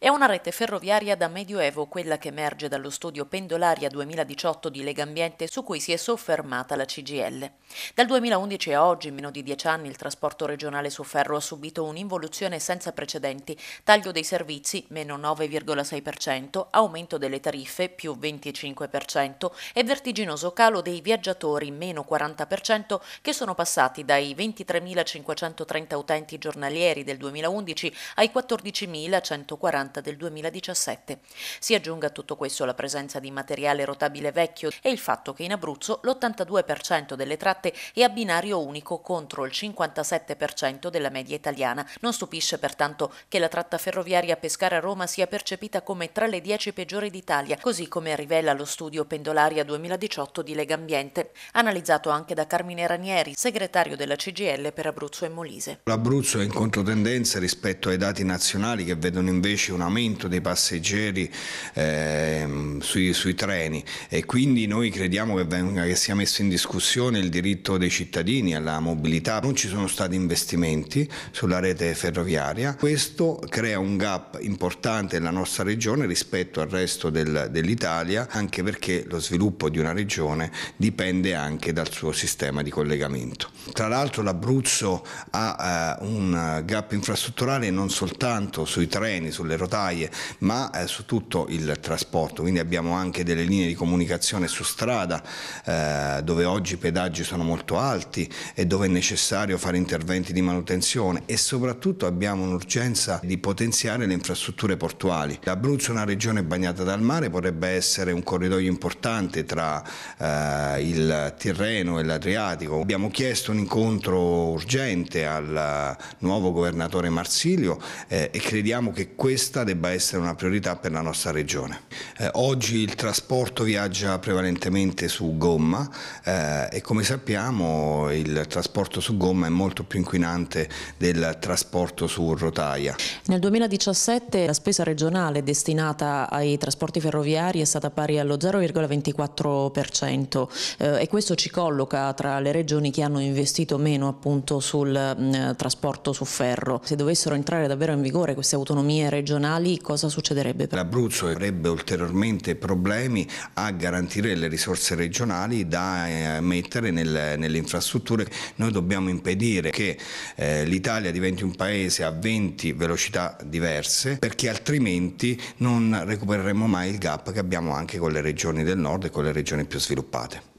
È una rete ferroviaria da medioevo quella che emerge dallo studio Pendolaria 2018 di Legambiente su cui si è soffermata la CGL. Dal 2011 a oggi, in meno di dieci anni, il trasporto regionale su ferro ha subito un'involuzione senza precedenti, taglio dei servizi meno 9,6%, aumento delle tariffe più 25% e vertiginoso calo dei viaggiatori meno 40% che sono passati dai 23.530 utenti giornalieri del 2011 ai 14.140 80 del 2017. Si aggiunga a tutto questo la presenza di materiale rotabile vecchio e il fatto che in Abruzzo l'82% delle tratte è a binario unico contro il 57% della media italiana. Non stupisce pertanto che la tratta ferroviaria Pescara-Roma sia percepita come tra le 10 peggiori d'Italia, così come rivela lo studio Pendolaria 2018 di Legambiente, analizzato anche da Carmine Ranieri, segretario della CGL per Abruzzo e Molise. L'Abruzzo è in controtendenza rispetto ai dati nazionali che vedono invece ragionamento dei passeggeri eh, sui, sui, treni e quindi noi crediamo che, venga, che sia messo in discussione il diritto dei cittadini alla mobilità. Non ci sono stati investimenti sulla rete ferroviaria, questo crea un gap importante nella nostra regione rispetto al resto del, dell'Italia anche perché lo sviluppo di una regione dipende anche dal suo sistema di collegamento. Tra l'altro l'Abruzzo ha eh, un gap infrastrutturale non soltanto sui treni, sulle rotte rotaie, ma eh, su tutto il trasporto, quindi abbiamo anche delle linee di comunicazione su strada eh, dove oggi i pedaggi sono molto alti e dove è necessario fare interventi di manutenzione e soprattutto abbiamo un'urgenza di potenziare le infrastrutture portuali. L'Abruzzo è una regione bagnata dal mare, potrebbe essere un corridoio importante tra eh, il Tirreno e l'Adriatico. Abbiamo chiesto un incontro urgente al eh, nuovo governatore Marsilio eh, e crediamo che questa questa debba essere una priorità per la nostra regione. Eh, oggi il trasporto viaggia prevalentemente su gomma eh, e come sappiamo il trasporto su gomma è molto più inquinante del trasporto su rotaia. Nel 2017 la spesa regionale destinata ai trasporti ferroviari è stata pari allo 0,24% eh, e questo ci colloca tra le regioni che hanno investito meno appunto sul mh, mm, trasporto su ferro. Se dovessero entrare davvero in vigore queste autonomie regionali regionali cosa succederebbe? L'Abruzzo avrebbe ulteriormente problemi a garantire le risorse regionali da eh, mettere nel, nelle infrastrutture. Noi dobbiamo impedire che eh, l'Italia diventi un paese a 20 velocità diverse perché altrimenti non recupereremo mai il gap che abbiamo anche con le regioni del nord e con le regioni più sviluppate.